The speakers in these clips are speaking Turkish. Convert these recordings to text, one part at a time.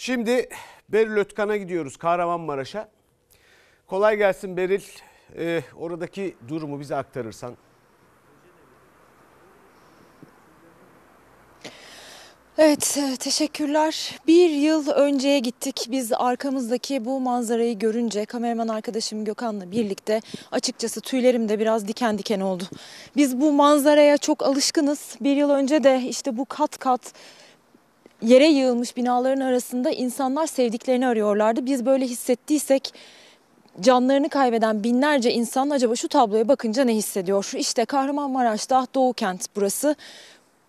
Şimdi Beril Ötkan'a gidiyoruz Kahramanmaraş'a. Kolay gelsin Beril. Ee, oradaki durumu bize aktarırsan. Evet e, teşekkürler. Bir yıl önceye gittik. Biz arkamızdaki bu manzarayı görünce kameraman arkadaşım Gökhan'la birlikte açıkçası tüylerim de biraz diken diken oldu. Biz bu manzaraya çok alışkınız. Bir yıl önce de işte bu kat kat yere yığılmış binaların arasında insanlar sevdiklerini arıyorlardı. Biz böyle hissettiysek canlarını kaybeden binlerce insan acaba şu tabloya bakınca ne hissediyor? İşte Kahramanmaraş'ta Doğu Kent burası.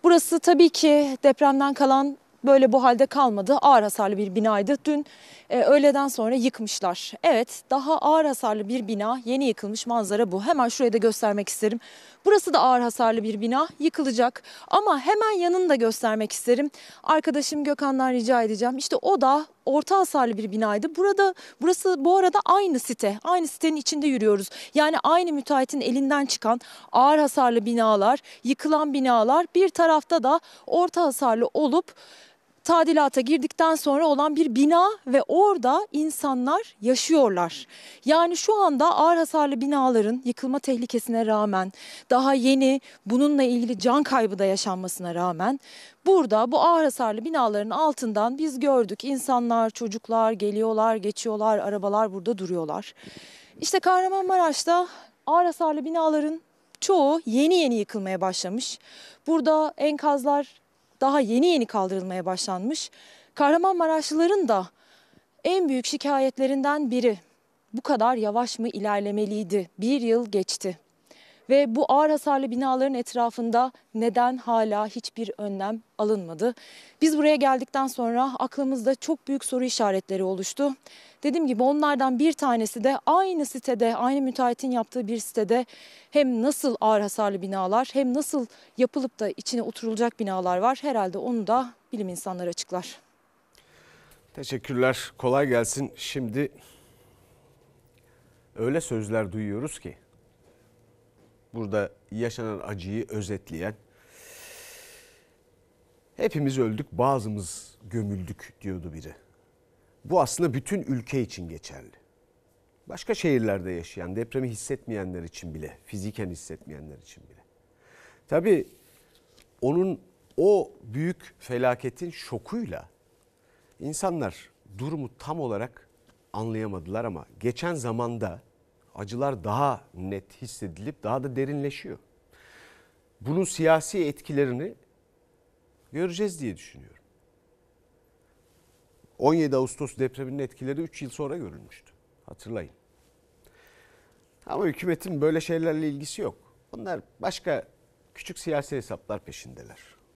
Burası tabii ki depremden kalan böyle bu halde kalmadı. Ağır hasarlı bir binaydı. Dün e, öğleden sonra yıkmışlar. Evet daha ağır hasarlı bir bina yeni yıkılmış manzara bu. Hemen şuraya da göstermek isterim. Burası da ağır hasarlı bir bina yıkılacak ama hemen yanını da göstermek isterim. Arkadaşım Gökhan'dan rica edeceğim. İşte o da orta hasarlı bir binaydı. Burada burası bu arada aynı site. Aynı sitenin içinde yürüyoruz. Yani aynı müteahhitin elinden çıkan ağır hasarlı binalar, yıkılan binalar bir tarafta da orta hasarlı olup tadilata girdikten sonra olan bir bina ve orada insanlar yaşıyorlar. Yani şu anda ağır hasarlı binaların yıkılma tehlikesine rağmen daha yeni bununla ilgili can kaybı da yaşanmasına rağmen burada bu ağır hasarlı binaların altından biz gördük insanlar, çocuklar geliyorlar, geçiyorlar, arabalar burada duruyorlar. İşte Kahramanmaraş'ta ağır hasarlı binaların çoğu yeni yeni yıkılmaya başlamış. Burada enkazlar daha yeni yeni kaldırılmaya başlanmış. Kahramanmaraşlıların da en büyük şikayetlerinden biri bu kadar yavaş mı ilerlemeliydi? Bir yıl geçti. Ve bu ağır hasarlı binaların etrafında neden hala hiçbir önlem alınmadı? Biz buraya geldikten sonra aklımızda çok büyük soru işaretleri oluştu. Dediğim gibi onlardan bir tanesi de aynı sitede, aynı müteahhitin yaptığı bir sitede hem nasıl ağır hasarlı binalar hem nasıl yapılıp da içine oturulacak binalar var. Herhalde onu da bilim insanları açıklar. Teşekkürler. Kolay gelsin. Şimdi öyle sözler duyuyoruz ki burada yaşanan acıyı özetleyen hepimiz öldük bazımız gömüldük diyordu biri. Bu aslında bütün ülke için geçerli. Başka şehirlerde yaşayan, depremi hissetmeyenler için bile, fiziken hissetmeyenler için bile. Tabi onun o büyük felaketin şokuyla insanlar durumu tam olarak anlayamadılar ama geçen zamanda acılar daha net hissedilip daha da derinleşiyor. Bunun siyasi etkilerini göreceğiz diye düşünüyorum. 17 Ağustos depreminin etkileri 3 yıl sonra görülmüştü. Hatırlayın. Ama hükümetin böyle şeylerle ilgisi yok. Bunlar başka küçük siyasi hesaplar peşindeler.